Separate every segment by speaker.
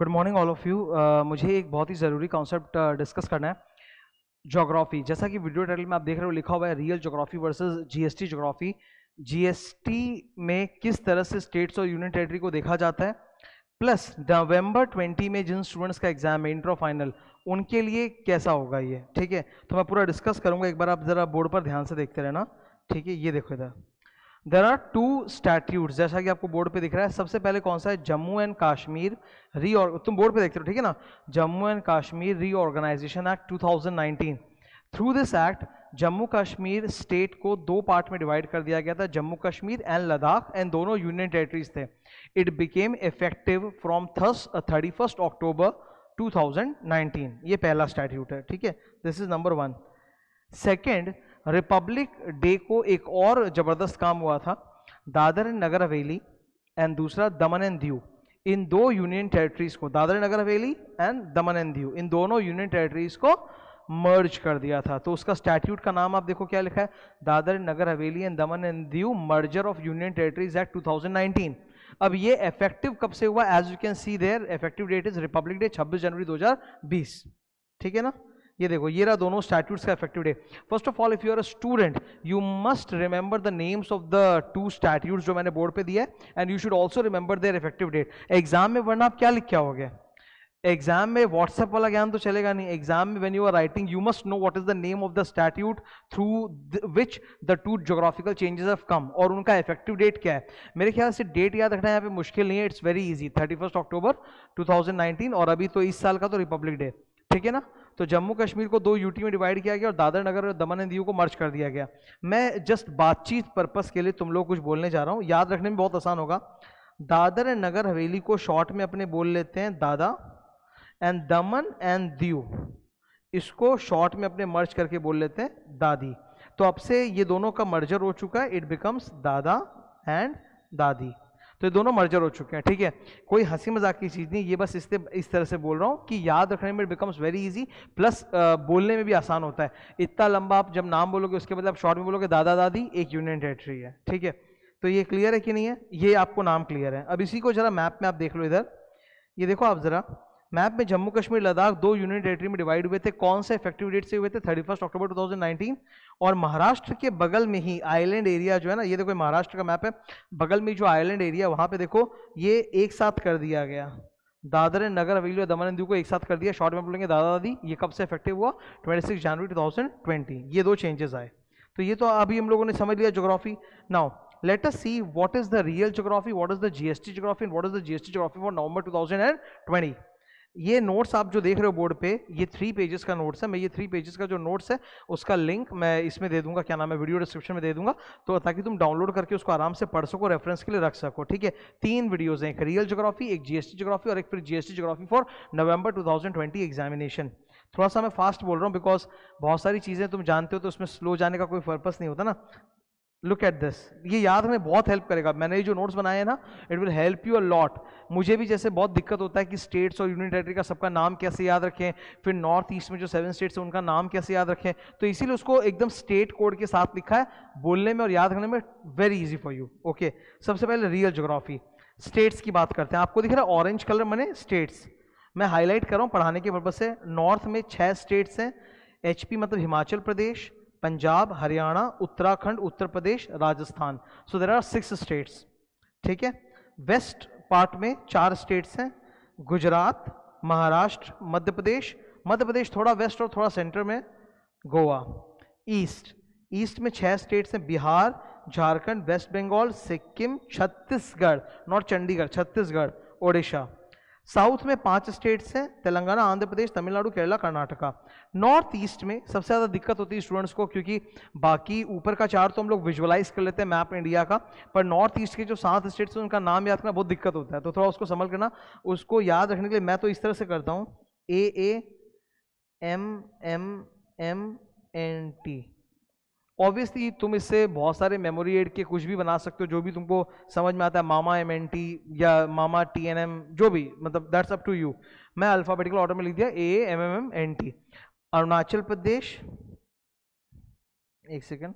Speaker 1: Good morning all of you मुझे एक बहुत ही ज़रूरी कॉन्सेप्ट डिस्कस uh, करना है जोग्राफी जैसा कि वीडियो टाइटल में आप देख रहे हो लिखा हुआ है real geography versus GST geography GST में किस तरह से स्टेट्स और यूनियन टेरेटरी को देखा जाता है प्लस नवंबर 20 में जिन स्टूडेंट्स का एग्जाम है इंटर फाइनल उनके लिए कैसा होगा ये ठीक है तो मैं पूरा डिस्कस करूंगा एक बार आप ज़रा बोर्ड पर ध्यान से देखते रहना ठीक है ये देखो इधर देर आर टू स्टैट्यूट जैसा कि आपको बोर्ड पे दिख रहा है सबसे पहले कौन सा है जम्मू एंड कश्मीर री तुम बोर्ड पे देखते हो ठीक है ना Jammu and Kashmir reorganization act 2019 through this act Jammu Kashmir state को दो पार्ट में डिवाइड कर दिया गया था जम्मू कश्मीर एंड लद्दाख एंड दोनों यूनियन टेरिटरीज थे it became effective from thurs thirty first October 2019 ये पहला स्टैट्यूट है ठीक है this is number one second republic day को एक और जबरदस्त काम हुआ था Dadar and Nagar Haveli and दूसरा दमन एंड दीव इन दो यूनियन टेरिटरीज को Dadar and Nagar Haveli and Daman and Diu इन दोनों यूनियन टेरिटरीज को मर्ज कर दिया था तो उसका स्टैट्यूट का नाम आप देखो क्या लिखा है दादर नगर Haveli and Daman and Diu merger of union territories act 2019 अब ये इफेक्टिव कब से हुआ as you can see there effective date is republic day 26 January 2020 ठीक है ना ये देखो ये रहा दोनों स्टैट्यूट्स का effective day first of all if you are a student you must remember the names of the two statutes जो मैंने बोर्ड पे दिया है and you should also remember their effective date exam में वरना आप क्या लिख हो गया एग्जाम में व्हाट्सएप वाला ज्ञान तो चलेगा नहीं एग्जाम में when you are writing you must know what is the name of the statute through which the two geographical changes of come और उनका इफेक्टिव डेट क्या है मेरे ख्याल से डेट याद रखना यहाँ पे मुश्किल नहीं है it's very easy thirty first October two thousand nineteen और अभी तो इस साल का तो रिपब्लिक डे ठीक है ना तो जम्मू कश्मीर को दो यूटी में डिवाइड किया गया और दादर नगर और दमन एंड दीव को मर्ज कर दिया गया मैं जस्ट बातचीत पर्पज़ के लिए तुम लोग कुछ बोलने जा रहा हूँ याद रखने में बहुत आसान होगा दादर एंड नगर हवेली को शॉर्ट में अपने बोल लेते हैं दादा एंड दमन एंड दीव इसको शॉर्ट में अपने मर्ज करके बोल लेते हैं दादी तो अब से ये दोनों का मर्जर हो चुका है इट बिकम्स दादा एंड दादी तो ये दोनों मर्जर हो चुके हैं ठीक है कोई हंसी मजाक की चीज़ नहीं ये बस इस, इस तरह से बोल रहा हूँ कि याद रखने में बिकम्स वेरी ईजी प्लस बोलने में भी आसान होता है इतना लंबा आप जब नाम बोलोगे उसके बाद आप शॉर्ट में बोलोगे दादा दादी एक यूनियन टेरेटरी है ठीक है तो ये क्लियर है कि नहीं है ये आपको नाम क्लियर है अब इसी को ज़रा मैप में आप देख लो इधर ये देखो आप ज़रा मैप में जम्मू कश्मीर लद्दाख दो यूनियन टेरेटरी में डिवाइड हुए थे कौन से इफेक्टिव डेट से हुए थे थर्टी फर्स्ट अक्टूबर नाइनटीन और महाराष्ट्र के बगल में ही आइलैंड एरिया जो है ना ये देखो महाराष्ट्र का मैप है बगल में जो आइलैंड एरिया वहाँ पे देखो ये एक साथ कर दिया गया दादर नगर हवेली और दमन को एक साथ कर दिया शॉर्ट में बोलेंगे दादा दादी ये कब से इफेक्टिव हुआ ट्वेंटी जनवरी टू ये दो चेंजेस आए तो ये तो अभी हम लोगों ने समझ लिया geography now let us see what is the real geography what is the GST geography and what is the gst geography for november 2020 ये नोट्स आप जो देख रहे हो बोर्ड पे ये थ्री पेजेस का नोट्स है मैं ये थ्री पेजेस का जो नोट्स है उसका लिंक मैं इसमें दे दूंगा क्या नाम है वीडियो डिस्क्रिप्शन में दे दूंगा तो ताकि तुम डाउनलोड करके उसको आराम से पढ़ सको रेफरेंस के लिए रख सको ठीक है तीन वीडियोज हैं एक रियल जोग्राफी एक जीएसटी जोग्राफी और एक फिर GST geography for November two examination थोड़ा सा मैं फास्ट बोल रहा हूँ बिकॉज बहुत सारी चीज़ें तुम जानते हो तो उसमें स्लो जाने का कोई पर्पस नहीं होता ना लुक एट दिस ये याद में बहुत हेल्प करेगा मैंने ये जो नोट्स बनाए हैं ना it will help you a lot मुझे भी जैसे बहुत दिक्कत होता है कि स्टेट्स और यूनियन टेरेटरी का सबका नाम कैसे याद रखें फिर नॉर्थ ईस्ट में जो सेवन स्टेट्स हैं उनका नाम कैसे याद रखें तो इसीलिए उसको एकदम स्टेट कोड के साथ लिखा है बोलने में और याद रखने में very easy for you okay सबसे पहले रियल जोग्राफी स्टेट्स की बात करते हैं आपको दिख रहा है ऑरेंज कलर मैंने स्टेट्स मैं हाईलाइट कर रहा हूँ पढ़ाने के पर्पज से नॉर्थ में छः स्टेट्स हैं एच मतलब Himachal Pradesh Punjab Haryana Uttarakhand Uttar Pradesh Rajasthan so there are six states ठीक है वेस्ट पार्ट में चार स्टेट्स हैं गुजरात महाराष्ट्र मध्य प्रदेश मध्य प्रदेश थोड़ा वेस्ट और थोड़ा सेंटर में गोवा ईस्ट ईस्ट में छह स्टेट्स हैं Bihar Jharkhand West Bengal Sikkim Chhattisgarh not Chandigarh Chhattisgarh Odisha south में पांच स्टेट्स हैं तेलंगाना आंध्र प्रदेश तमिलनाडु केरला कर्नाटका नॉर्थ ईस्ट में सबसे ज़्यादा दिक्कत होती है स्टूडेंट्स को क्योंकि बाकी ऊपर का चार तो हम लोग विजुअलाइज कर लेते हैं मैप इंडिया का पर नॉर्थ ईस्ट के जो सात स्टेट्स हैं उनका नाम याद करना बहुत दिक्कत होता है तो थोड़ा उसको संभल करना उसको याद रखने के लिए मैं तो इस तरह से करता हूँ A A M M M N T obviously तुम इससे बहुत सारे मेमोरी एड के कुछ भी बना सकते हो जो भी तुमको समझ में आता है मामा एम एन टी या मामा टी एन एम जो भी मतलब दैट्स अप टू यू मैं अल्फाबेटिकल ऑर्डर में लिख दिया A M M M N T Arunachal Pradesh एक सेकेंड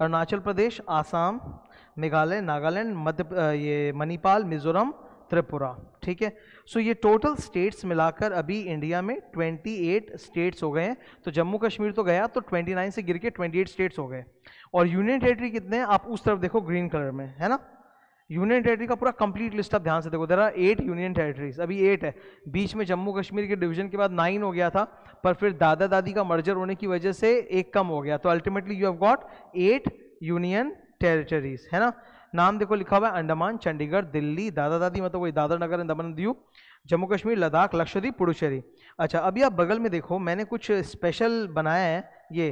Speaker 1: अरुणाचल प्रदेश आसाम मेघालय नागालैंड मध्य ये मणिपाल मिजोरम त्रिपुरा ठीक है सो ये टोटल स्टेट्स मिलाकर अभी इंडिया में 28 स्टेट्स हो गए हैं तो जम्मू कश्मीर तो गया तो 29 से गिर के 28 स्टेट्स हो गए और यूनियन टेरेटरी कितने हैं आप उस तरफ देखो ग्रीन कलर में है ना यूनियन टेरेटरी का पूरा कंप्लीट लिस्ट आप ध्यान से देखो there are eight union territories अभी एट है बीच में जम्मू कश्मीर के डिवीजन के बाद नाइन हो गया था पर फिर दादा दादी का मर्जर होने की वजह से एक कम हो गया तो ultimately you have got eight union territories है ना नाम देखो लिखा हुआ है अंडमान चंडीगढ़ दिल्ली दादा दादी मतलब वही दादर नगर दमन दीव जम्मू कश्मीर लद्दाख लक्षद्वीप पुडुचेरी अच्छा अभी आप बगल में देखो मैंने कुछ स्पेशल बनाया है ये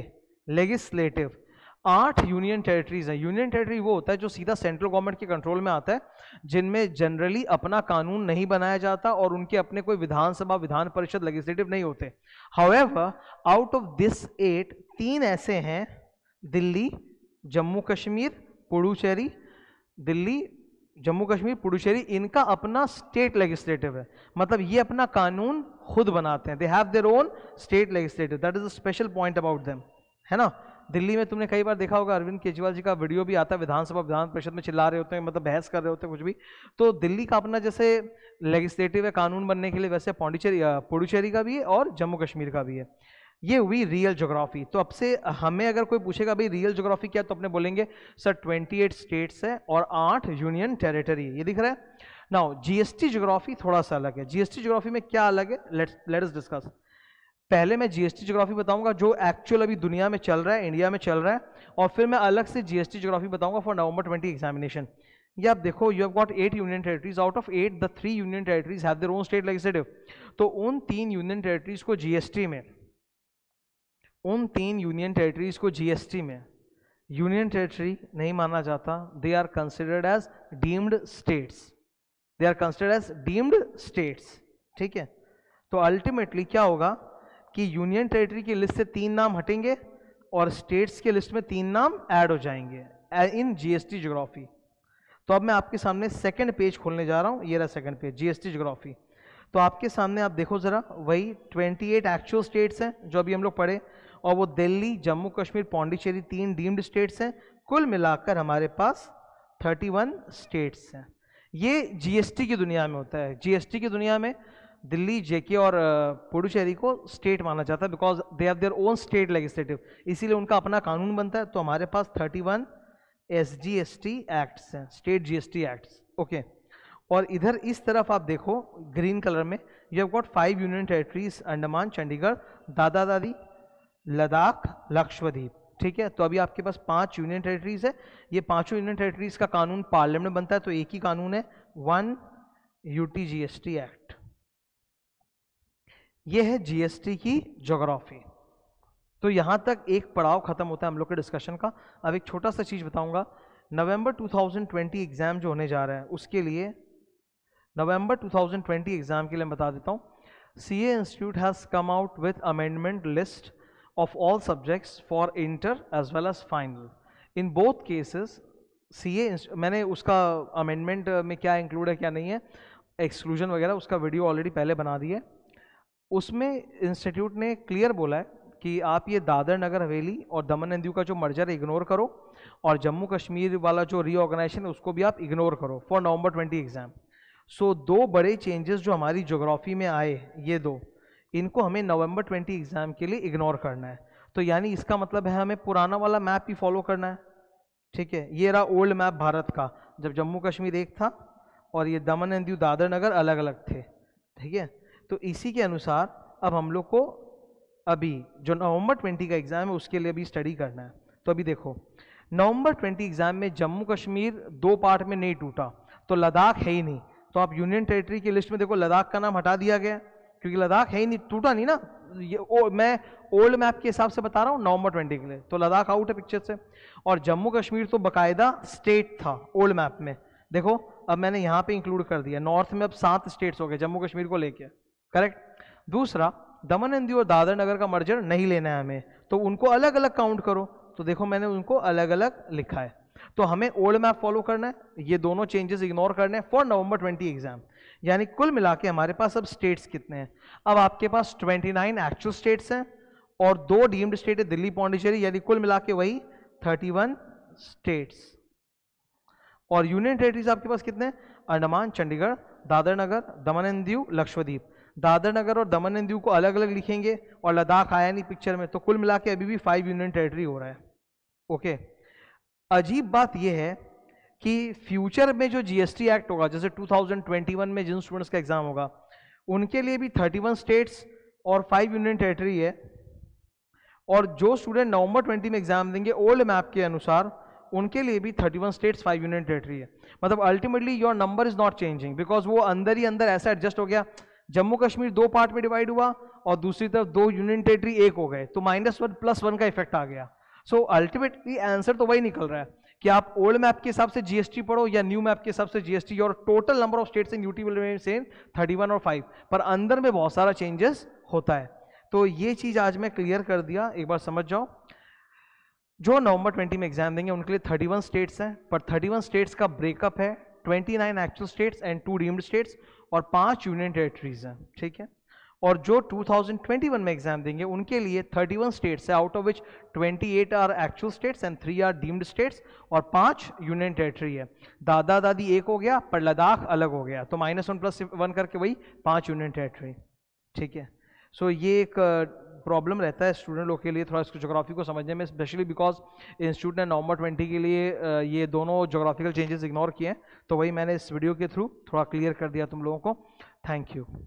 Speaker 1: लेगिस्लेटिव आठ यूनियन टेरिटरीज हैं यूनियन टेरिटरी वो होता है जो सीधा सेंट्रल गवर्नमेंट के कंट्रोल में आता है जिनमें जनरली अपना कानून नहीं बनाया जाता और उनके अपने कोई विधानसभा विधान परिषद लेजिस्लेटिव नहीं होते however out of this eight तीन ऐसे हैं दिल्ली जम्मू कश्मीर पुडुचेरी दिल्ली जम्मू कश्मीर पुडुचेरी इनका अपना स्टेट लेजिस्लेटिव है मतलब ये अपना कानून खुद बनाते हैं they have their own state legislative that is a special point about them है ना दिल्ली में तुमने कई बार देखा होगा अरविंद केजरीवाल जी का वीडियो भी आता है विधानसभा विधान परिषद में चिल्ला रहे होते हैं मतलब बहस कर रहे होते हैं कुछ भी तो दिल्ली का अपना जैसे लेजिस्लेटिव है कानून बनने के लिए वैसे पौंडीचेरी पुडुचेरी का भी है और जम्मू कश्मीर का भी है ये हुई रियल जोग्राफी तो अब से हमें अगर कोई पूछेगा भाई रियल जोग्राफी क्या तो अपने बोलेंगे सर 28 स्टेट्स है और आठ यूनियन टेरिटरी ये दिख रहा है नाउ जीएसटी जोग्राफी थोड़ा सा अलग है जीएसटी जोग्राफी में क्या अलग है लेट्स लेट्स डिस्कस पहले मैं जीएसटी जोग्राफी बताऊंगा जो एक्चुअल अभी दुनिया में चल रहा है इंडिया में चल रहा है और फिर मैं अलग से जीएसटी जोग्राफी बताऊंगा फॉर नवंबर ट्वेंटी एग्जामिनेशन ये आप देखो you have got eight union territories out of eight the three union territories have their own state legislative तो उन तीन यूनियन टेरिटरीज को जीएसटी में उन तीन यूनियन टेरिटरीज को जीएसटी में यूनियन टेरिटरी नहीं माना जाता they are considered as deemed states they are considered as deemed states ठीक है तो अल्टीमेटली क्या होगा कि यूनियन टेरिटरी की लिस्ट से तीन नाम हटेंगे और स्टेट्स के लिस्ट में तीन नाम ऐड हो जाएंगे इन जीएसटी जोग्राफी तो अब मैं आपके सामने सेकंड पेज खोलने जा रहा हूँ ये रहा सेकंड पेज जीएसटी जोग्राफी तो आपके सामने आप देखो ज़रा वही 28 एक्चुअल स्टेट्स हैं जो अभी हम लोग पढ़े और वो दिल्ली जम्मू कश्मीर पौंडीचेरी तीन डीम्ड स्टेट्स हैं कुल मिलाकर हमारे पास 31 स्टेट्स हैं ये जीएसटी की दुनिया में होता है जीएसटी की दुनिया में दिल्ली जेके और पुडुचेरी को स्टेट माना जाता है because they have their own state legislative इसीलिए उनका अपना कानून बनता है तो हमारे पास 31 one S G S T acts हैं state G S T acts okay और इधर इस तरफ आप देखो ग्रीन कलर में you have got five union territories Andaman Chandigarh दादा दादी लद्दाख लक्षद्वीप ठीक है तो अभी आपके पास पांच यूनियन टेरिटरीज है ये पांचों यूनियन टेरिटरीज का कानून पार्लियामेंट बनता है तो एक ही कानून है वन यूटी जीएसटी एक्ट ये है जीएसटी की जोग्राफी तो यहां तक एक पड़ाव खत्म होता है हम लोग के डिस्कशन का अब एक छोटा सा चीज बताऊंगा नवंबर 2020 एग्जाम जो होने जा रहा है उसके लिए नवंबर 2020 एग्जाम के लिए बता देता हूँ C A institute has come out with amendment list of all subjects for inter as well as final. In both cases, ca मैंने उसका अमेंडमेंट uh, में क्या इंक्लूड है क्या नहीं है एक्सक्लूजन वगैरह उसका वीडियो ऑलरेडी पहले बना दिया है उसमें इंस्टीट्यूट ने क्लियर बोला है कि आप ये दादर नगर हवेली और दमन एंड का जो मर्जर इग्नोर करो और जम्मू कश्मीर वाला जो रीऑर्गेनाइजेशन है उसको भी आप इग्नोर करो for November 20 exam so so, दो बड़े चेंजेस जो हमारी जोग्राफी में आए ये दो इनको हमें नवंबर 20 एग्ज़ाम के लिए इग्नोर करना है तो यानी इसका मतलब है हमें पुराना वाला मैप ही फॉलो करना है ठीक है ये रहा ओल्ड मैप भारत का जब जम्मू कश्मीर एक था और ये दमन एंड दीव दादर नगर अलग अलग थे ठीक है तो इसी के अनुसार अब हम लोग को अभी जो नवंबर 20 का एग्ज़ाम है उसके लिए अभी स्टडी करना है तो अभी देखो नवंबर 20 एग्ज़ाम में जम्मू कश्मीर दो पार्ट में नहीं टूटा तो लद्दाख है ही नहीं तो आप यूनियन टेरिटरी की लिस्ट में देखो लद्दाख का नाम हटा दिया गया क्योंकि लद्दाख है ही नहीं टूटा नहीं ना ये ओ, मैं ओल्ड मैप के हिसाब से बता रहा हूँ नवंबर ट्वेंटी के लिए तो लद्दाख आउट है पिक्चर से और जम्मू कश्मीर तो बाकायदा स्टेट था ओल्ड मैप में देखो अब मैंने यहाँ पे इंक्लूड कर दिया नॉर्थ में अब सात स्टेट्स हो गए जम्मू कश्मीर को लेके करेक्ट दूसरा दमन एंदी और दादर नगर का मर्जर नहीं लेना है हमें तो उनको अलग अलग काउंट करो तो देखो मैंने उनको अलग अलग लिखा है तो हमें ओल्ड मैप फॉलो करना है ये दोनों चेंजेस इग्नोर करने हैं फॉर नवंबर ट्वेंटी एग्जाम यानी कुल मिला के हमारे पास अब स्टेट्स कितने हैं अब आपके पास 29 एक्चुअल स्टेट्स हैं और दो डीम्ड स्टेट है दिल्ली पौंडीचेरी यानी कुल मिला के वही 31 स्टेट्स और यूनियन टेरेटरीज आपके पास कितने अंडमान चंडीगढ़ दादर नगर दमन एंड दीव लक्षद्वीप दादर नगर और दमन एंड दीव को अलग अलग लिखेंगे और लद्दाख आया नहीं पिक्चर में तो कुल मिला के अभी भी फाइव यूनियन टेरेटरी हो रहा है ओके अजीब बात यह है कि फ्यूचर में जो जीएसटी एक्ट होगा जैसे 2021 में जिन स्टूडेंट्स का एग्जाम होगा उनके लिए भी 31 स्टेट्स और फाइव यूनियन टेरेटरी है और जो स्टूडेंट नवंबर 20 में एग्जाम देंगे ओल्ड मैप के अनुसार उनके लिए भी 31 स्टेट्स फाइव यूनियन टेरेटरी है मतलब ultimately your number is not changing because वो अंदर ही अंदर ऐसा एडजस्ट हो गया जम्मू कश्मीर दो पार्ट में डिवाइड हुआ और दूसरी तरफ दो यूनियन टेरेटरी एक हो गए तो माइनस वन प्लस वन का इफेक्ट आ गया सो अल्टीमेटली आंसर तो वही निकल रहा है कि आप ओल्ड मैप के हिसाब से जीएसटी पढ़ो या न्यू मैप के हिसाब से जीएसटी और total number of states in UT will remain same one और फाइव पर अंदर में बहुत सारा चेंजेस होता है तो ये चीज आज मैं क्लियर कर दिया एक बार समझ जाओ जो नवंबर 20 में एग्जाम देंगे उनके लिए 31 स्टेट्स हैं पर 31 स्टेट्स का ब्रेकअप है 29 actual states and two deemed states और पांच यूनियन टेरिटरीज हैं ठीक है और जो 2021 में एग्जाम देंगे उनके लिए 31 स्टेट्स है out of which 28 are actual states and three are deemed states और पांच यूनियन टेरिटरी है दादा दादी एक हो गया पर लद्दाख अलग हो गया तो माइनस वन प्लस वन करके वही पांच यूनियन टेरिटरी ठीक है सो so, ये एक प्रॉब्लम रहता है स्टूडेंट लोग के लिए थोड़ा इसको जोग्राफी को समझने में स्पेशली बिकॉज इंस्टीट्यूट ने नवंबर ट्वेंटी के लिए ये दोनों जोग्राफिकल चेंजेस इग्नोर किए हैं तो वही मैंने इस वीडियो के थ्रू थोड़ा क्लियर कर दिया तुम लोगों को थैंक यू